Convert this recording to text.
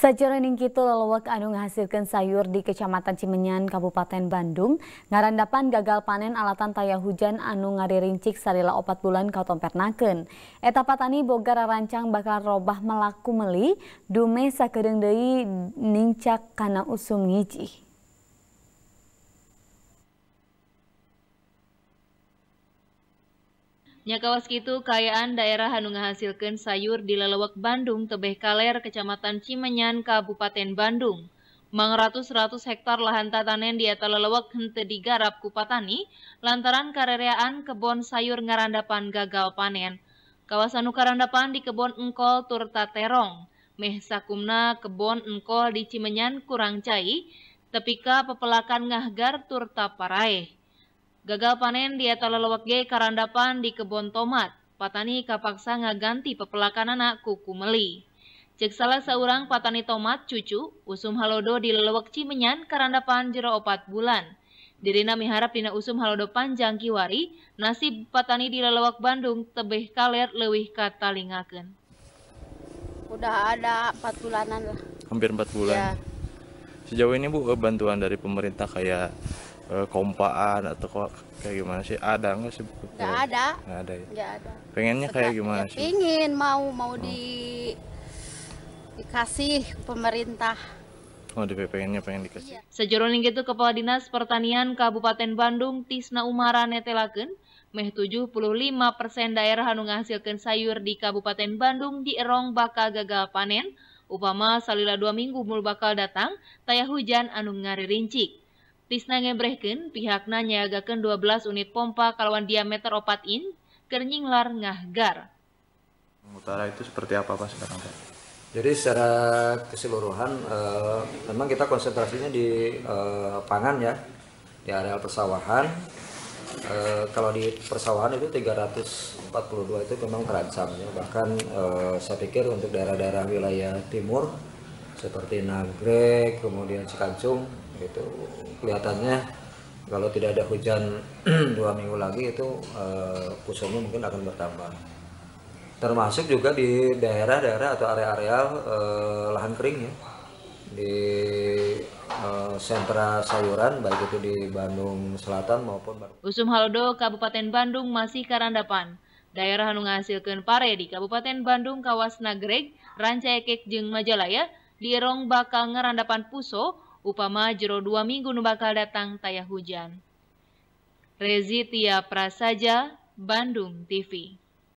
Sajaraning kita lelewek anu menghasilkan sayur di Kecamatan Cimenyan, Kabupaten Bandung, ngarandapan gagal panen alatan taya hujan anu ngaririncik sarila opat bulan katompernakeun. etapa tani bogar rancang bakal robah melaku meli, dume sakedeung deui nincak kana usum ngijih. kawas itu kayaan daerah anu ngahasilkeun sayur di lelewek Bandung tebeh kaler Kecamatan Cimenyan Kabupaten Bandung. Mang ratus-ratus hektar lahan tatanen di atas lelewek henteu digarap ku patani lantaran karereaan kebon sayur ngarandapan gagal panen. Kawasan karandapan di kebon engkol turta terong, Meh sakumna kebon engkol di Cimenyan kurang cai, tepika pepelakan ngahgar turta taparaeh. Gagal panen di eta lelewat ge karandapan di kebun tomat. Patani kapaksa ngaganti anak kuku meli. Cek salah seorang patani tomat cucu, usum halodo di lelewek Cimenyan karandapan jero opat bulan. Dirina miharap dina usum halodo panjang kiwari, nasib patani di lelewek Bandung tebeh kaler lewih kata lingaken. Udah ada 4 bulanan lah. Hampir 4 bulan. Ya. Sejauh ini Bu bantuan dari pemerintah kayak uh, kompaan atau kok kayak gimana sih ada nggak sih buku ada nggak ada ya nggak ada pengennya Setelah, kayak gimana sih pingin mau mau hmm. di dikasih pemerintah Oh, PPN nya pengen dikasih. Iya. Sejeroning gitu Kepala Dinas Pertanian Kabupaten Bandung Tisna Umara netelaken, meh 75% daerah anu menghasilkan sayur di Kabupaten Bandung di erong bakal gagal panen upama salila dua minggu mul bakal datang tayah hujan anu rincik. Tisna ngebrehkeun pihakna nyagakan 12 unit pompa kalawan diameter 4 in keur nyinglar ngahgar. Utara itu seperti apa Pak sekarang Pak? Jadi secara keseluruhan eh, memang kita konsentrasinya di eh, pangan ya, di areal persawahan. Eh, kalau di persawahan itu 342 itu memang terancam ya. Bahkan eh, saya pikir untuk daerah-daerah wilayah timur seperti nagrek kemudian cikancung itu kelihatannya kalau tidak ada hujan dua minggu lagi itu eh, kusumnya mungkin akan bertambah termasuk juga di daerah-daerah atau area area eh, lahan kering ya di eh, sentra sayuran baik itu di Bandung Selatan maupun Usum Haldo Kabupaten Bandung masih karandapan daerah anu ngasilkeun pare di Kabupaten Bandung kawas Nagreg Rancaikek jeung Majalaya lirong bakal ngerandapan puso, upama jero dua minggu nu bakal datang tayah hujan. Rezitia Prasaja, Bandung TV